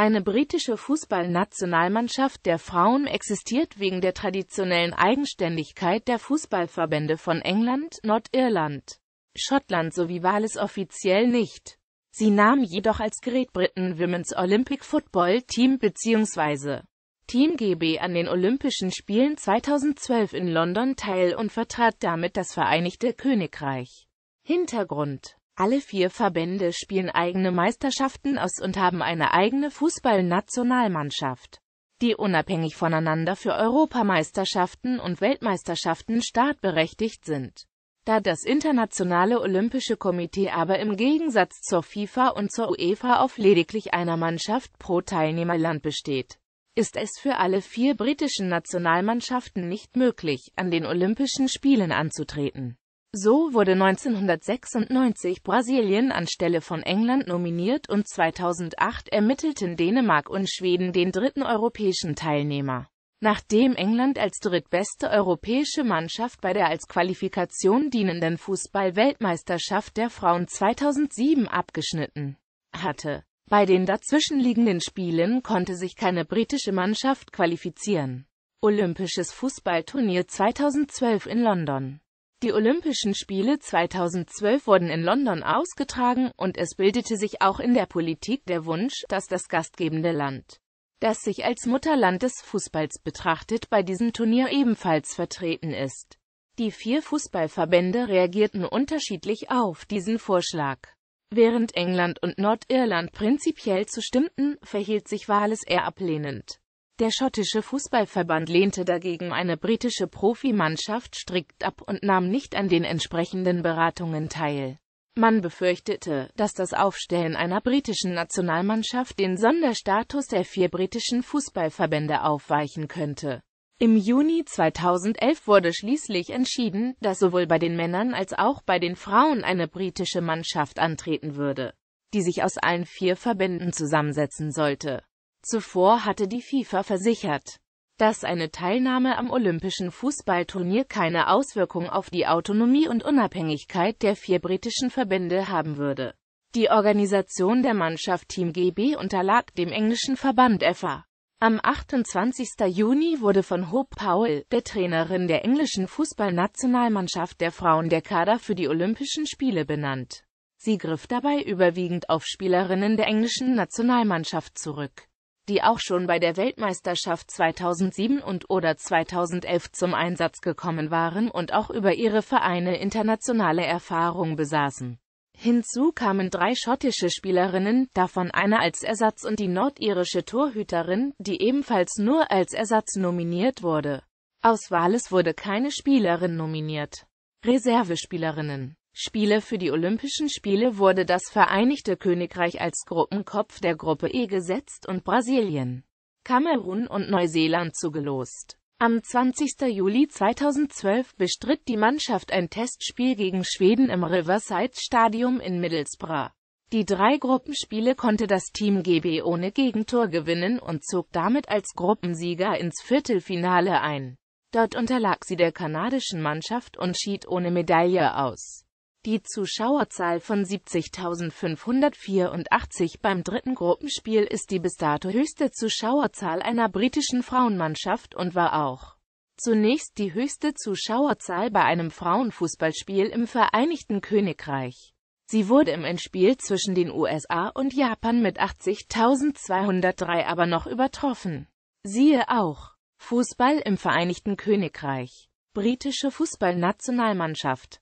Eine britische Fußballnationalmannschaft der Frauen existiert wegen der traditionellen Eigenständigkeit der Fußballverbände von England, Nordirland, Schottland sowie Wales offiziell nicht. Sie nahm jedoch als Great Britain Women's Olympic Football Team bzw. Team GB an den Olympischen Spielen 2012 in London teil und vertrat damit das Vereinigte Königreich. Hintergrund alle vier Verbände spielen eigene Meisterschaften aus und haben eine eigene Fußballnationalmannschaft, die unabhängig voneinander für Europameisterschaften und Weltmeisterschaften startberechtigt sind. Da das Internationale Olympische Komitee aber im Gegensatz zur FIFA und zur UEFA auf lediglich einer Mannschaft pro Teilnehmerland besteht, ist es für alle vier britischen Nationalmannschaften nicht möglich, an den Olympischen Spielen anzutreten. So wurde 1996 Brasilien anstelle von England nominiert und 2008 ermittelten Dänemark und Schweden den dritten europäischen Teilnehmer. Nachdem England als drittbeste europäische Mannschaft bei der als Qualifikation dienenden Fußball-Weltmeisterschaft der Frauen 2007 abgeschnitten hatte. Bei den dazwischenliegenden Spielen konnte sich keine britische Mannschaft qualifizieren. Olympisches Fußballturnier 2012 in London die Olympischen Spiele 2012 wurden in London ausgetragen und es bildete sich auch in der Politik der Wunsch, dass das gastgebende Land, das sich als Mutterland des Fußballs betrachtet, bei diesem Turnier ebenfalls vertreten ist. Die vier Fußballverbände reagierten unterschiedlich auf diesen Vorschlag. Während England und Nordirland prinzipiell zustimmten, verhielt sich Wales eher ablehnend. Der schottische Fußballverband lehnte dagegen eine britische Profimannschaft strikt ab und nahm nicht an den entsprechenden Beratungen teil. Man befürchtete, dass das Aufstellen einer britischen Nationalmannschaft den Sonderstatus der vier britischen Fußballverbände aufweichen könnte. Im Juni 2011 wurde schließlich entschieden, dass sowohl bei den Männern als auch bei den Frauen eine britische Mannschaft antreten würde, die sich aus allen vier Verbänden zusammensetzen sollte. Zuvor hatte die FIFA versichert, dass eine Teilnahme am olympischen Fußballturnier keine Auswirkung auf die Autonomie und Unabhängigkeit der vier britischen Verbände haben würde. Die Organisation der Mannschaft Team GB unterlag dem englischen Verband FA. Am 28. Juni wurde von Hope Powell, der Trainerin der englischen Fußballnationalmannschaft der Frauen der Kader für die Olympischen Spiele benannt. Sie griff dabei überwiegend auf Spielerinnen der englischen Nationalmannschaft zurück die auch schon bei der Weltmeisterschaft 2007 und oder 2011 zum Einsatz gekommen waren und auch über ihre Vereine internationale Erfahrung besaßen. Hinzu kamen drei schottische Spielerinnen, davon eine als Ersatz und die nordirische Torhüterin, die ebenfalls nur als Ersatz nominiert wurde. Aus Wales wurde keine Spielerin nominiert. Reservespielerinnen Spiele für die Olympischen Spiele wurde das Vereinigte Königreich als Gruppenkopf der Gruppe E gesetzt und Brasilien, Kamerun und Neuseeland zugelost. Am 20. Juli 2012 bestritt die Mannschaft ein Testspiel gegen Schweden im Riverside Stadium in Middlesbrough. Die drei Gruppenspiele konnte das Team GB ohne Gegentor gewinnen und zog damit als Gruppensieger ins Viertelfinale ein. Dort unterlag sie der kanadischen Mannschaft und schied ohne Medaille aus. Die Zuschauerzahl von 70.584 beim dritten Gruppenspiel ist die bis dato höchste Zuschauerzahl einer britischen Frauenmannschaft und war auch zunächst die höchste Zuschauerzahl bei einem Frauenfußballspiel im Vereinigten Königreich. Sie wurde im Endspiel zwischen den USA und Japan mit 80.203 aber noch übertroffen. Siehe auch Fußball im Vereinigten Königreich Britische Fußballnationalmannschaft